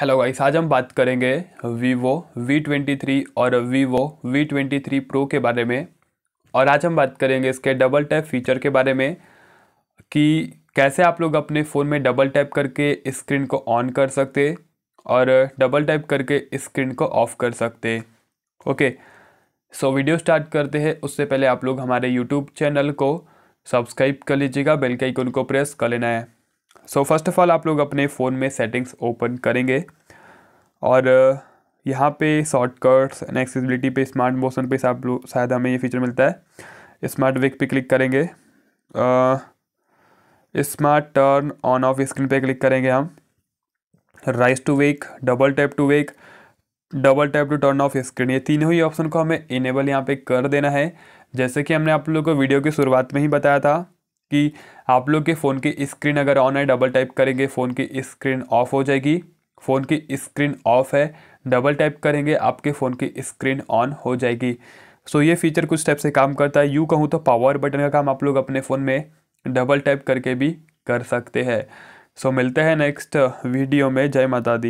hello guys आज हम बात करेंगे वीवो V23 और वीवो V23 Pro के बारे में और आज हम बात करेंगे इसके डबल टैप फीचर के बारे में कि कैसे आप लोग अपने फ़ोन में डबल टैप करके स्क्रीन को ऑन कर सकते और डबल टैप करके स्क्रीन को ऑफ कर सकते ओके सो वीडियो स्टार्ट करते हैं उससे पहले आप लोग हमारे यूट्यूब चैनल को सब्सक्राइब कर लीजिएगा बेल के आइकन को प्रेस कर लेना है सो फर्स्ट ऑफ़ ऑल आप लोग अपने फ़ोन में सेटिंग्स ओपन करेंगे और यहाँ पे शॉर्टकट्स एंड एक्सेसिबिलिटी पे स्मार्ट मोशन पे आप लोग शायद हमें ये फीचर मिलता है स्मार्ट विक पे क्लिक करेंगे smart turn on off screen पे क्लिक करेंगे हम raise to wake double tap to wake double tap to turn off screen ये तीनों ही ऑप्शन को हमें इनेबल यहाँ पे कर देना है जैसे कि हमने आप लोगों को वीडियो की शुरुआत में ही बताया था कि आप लोग के फ़ोन की स्क्रीन अगर ऑन है डबल टाइप करेंगे फ़ोन की स्क्रीन ऑफ हो जाएगी फ़ोन की स्क्रीन ऑफ है डबल टाइप करेंगे आपके फ़ोन की स्क्रीन ऑन हो जाएगी सो ये फीचर कुछ टाइप से काम करता है यू कहूँ तो पावर बटन का काम आप लोग अपने फ़ोन में डबल टाइप करके भी कर सकते हैं सो मिलते हैं नेक्स्ट वीडियो में जय माता दी